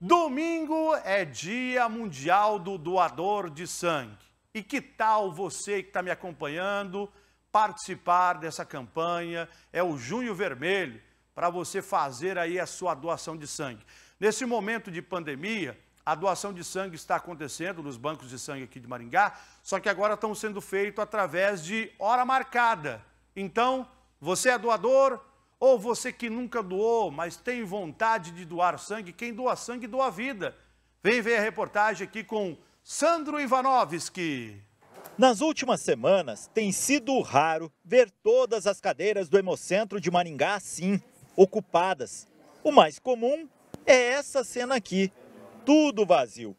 Domingo é Dia Mundial do Doador de Sangue. E que tal você que está me acompanhando participar dessa campanha? É o Junho Vermelho para você fazer aí a sua doação de sangue. Nesse momento de pandemia, a doação de sangue está acontecendo nos bancos de sangue aqui de Maringá, só que agora estão sendo feito através de hora marcada. Então, você é doador, ou você que nunca doou, mas tem vontade de doar sangue, quem doa sangue doa vida. Vem ver a reportagem aqui com Sandro Ivanovski. Nas últimas semanas, tem sido raro ver todas as cadeiras do Hemocentro de Maringá assim, ocupadas. O mais comum é essa cena aqui, tudo vazio.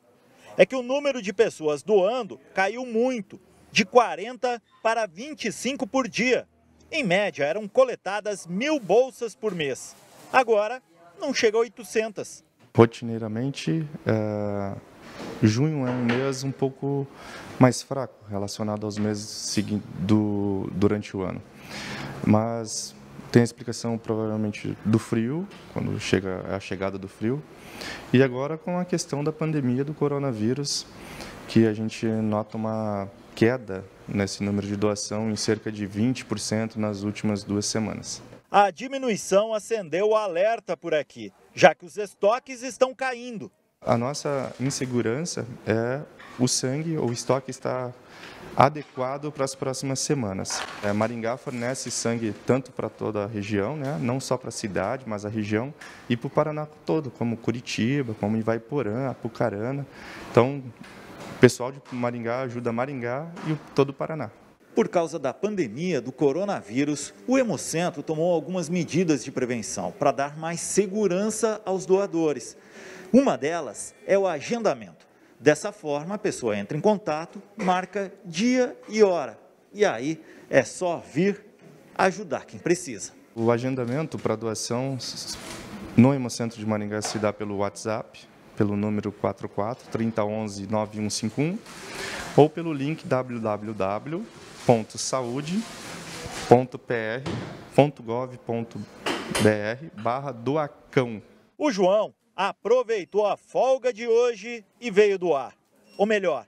É que o número de pessoas doando caiu muito, de 40 para 25 por dia. Em média, eram coletadas mil bolsas por mês. Agora, não chega a 800. Rotineiramente, é... junho é um mês um pouco mais fraco relacionado aos meses seguintes do... durante o ano. Mas tem a explicação provavelmente do frio, quando chega a chegada do frio, e agora com a questão da pandemia do coronavírus, que a gente nota uma queda nesse número de doação em cerca de 20% nas últimas duas semanas. A diminuição acendeu o alerta por aqui, já que os estoques estão caindo. A nossa insegurança é o sangue ou o estoque está adequado para as próximas semanas. É, Maringá fornece sangue tanto para toda a região, né? não só para a cidade, mas a região, e para o Paraná todo, como Curitiba, como Ivaiporã, Apucarana. Então, o pessoal de Maringá ajuda Maringá e todo o Paraná. Por causa da pandemia do coronavírus, o Hemocentro tomou algumas medidas de prevenção para dar mais segurança aos doadores. Uma delas é o agendamento. Dessa forma, a pessoa entra em contato, marca dia e hora. E aí é só vir ajudar quem precisa. O agendamento para doação no Hemocentro de Maringá se dá pelo WhatsApp, pelo número 44 3011 9151 ou pelo link www.saude.pr.gov.br barra doacão. O João aproveitou a folga de hoje e veio doar. Ou melhor,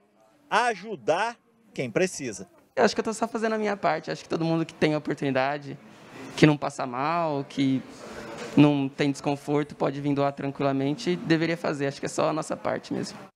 ajudar quem precisa. Eu acho que eu estou só fazendo a minha parte. Acho que todo mundo que tem oportunidade, que não passa mal, que não tem desconforto, pode vir doar tranquilamente deveria fazer. Acho que é só a nossa parte mesmo.